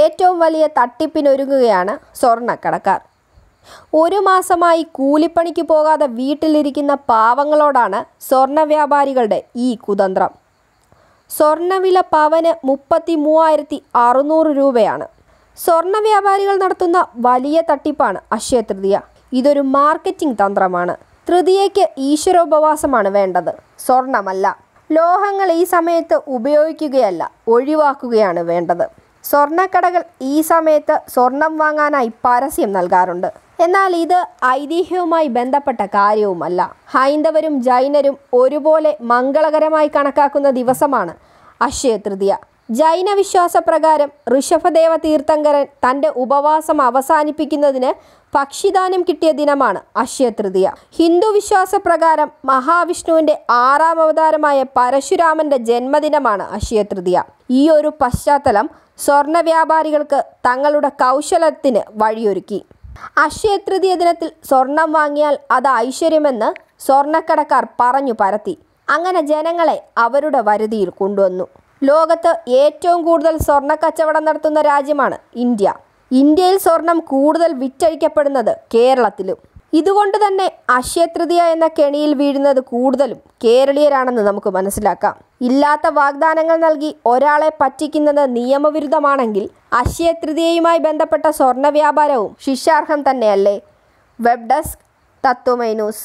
ഏറ്റവും വലിയ തട്ടിപ്പിനൊരുങ്ങുകയാണ് സ്വർണ്ണക്കടക്കാർ ഒരു മാസമായി കൂലിപ്പണിക്ക് പോകാതെ വീട്ടിലിരിക്കുന്ന പാവങ്ങളോടാണ് സ്വർണ്ണ വ്യാപാരികളുടെ ഈ കുതന്ത്രം സ്വർണ്ണവില പവന് മുപ്പത്തി മൂവായിരത്തി അറുന്നൂറ് രൂപയാണ് സ്വർണ്ണ വ്യാപാരികൾ നടത്തുന്ന വലിയ തട്ടിപ്പാണ് അക്ഷയ തൃതീയ ഇതൊരു മാർക്കറ്റിംഗ് തന്ത്രമാണ് തൃതീയയ്ക്ക് ഈശ്വരോപവാസമാണ് വേണ്ടത് സ്വർണമല്ല ലോഹങ്ങൾ ഈ സമയത്ത് ഉപയോഗിക്കുകയല്ല ഒഴിവാക്കുകയാണ് വേണ്ടത് സ്വർണ്ണക്കടകൾ ഈ സമയത്ത് സ്വർണം വാങ്ങാനായി പരസ്യം നൽകാറുണ്ട് എന്നാൽ ഇത് ഐതിഹ്യവുമായി ബന്ധപ്പെട്ട കാര്യവുമല്ല ഹൈന്ദവരും ജൈനരും ഒരുപോലെ മംഗളകരമായി കണക്കാക്കുന്ന ദിവസമാണ് അക്ഷയ ജൈന വിശ്വാസപ്രകാരം ഋഷഭദേവ തീർത്ഥങ്കരൻ തൻ്റെ ഉപവാസം അവസാനിപ്പിക്കുന്നതിന് പക്ഷിദാനം കിട്ടിയ ദിനമാണ് അക്ഷയ ഹിന്ദു വിശ്വാസപ്രകാരം മഹാവിഷ്ണുവിൻ്റെ ആറാം അവതാരമായ പരശുരാമൻ്റെ ജന്മദിനമാണ് അക്ഷയ ഈ ഒരു പശ്ചാത്തലം സ്വർണ്ണ വ്യാപാരികൾക്ക് തങ്ങളുടെ കൗശലത്തിന് വഴിയൊരുക്കി അക്ഷയ ദിനത്തിൽ സ്വർണം വാങ്ങിയാൽ അത് ഐശ്വര്യമെന്ന് സ്വർണക്കടക്കാർ പറഞ്ഞു പരത്തി അങ്ങനെ ജനങ്ങളെ അവരുടെ വരുതിയിൽ കൊണ്ടുവന്നു ലോകത്ത് ഏറ്റവും കൂടുതൽ സ്വർണ്ണ കച്ചവടം നടത്തുന്ന രാജ്യമാണ് ഇന്ത്യ ഇന്ത്യയിൽ സ്വർണം കൂടുതൽ വിറ്റഴിക്കപ്പെടുന്നത് കേരളത്തിലും ഇതുകൊണ്ട് തന്നെ അക്ഷയതൃതീയ എന്ന കെണിയിൽ വീഴുന്നത് കൂടുതലും കേരളീയരാണെന്ന് നമുക്ക് മനസ്സിലാക്കാം ഇല്ലാത്ത വാഗ്ദാനങ്ങൾ നൽകി ഒരാളെ പറ്റിക്കുന്നത് നിയമവിരുദ്ധമാണെങ്കിൽ അക്ഷയതൃതീയയുമായി ബന്ധപ്പെട്ട സ്വർണ്ണ വ്യാപാരവും ശിക്ഷാർഹം തന്നെയല്ലേ വെബ് ഡെസ്ക് തത്വമൈനൂസ്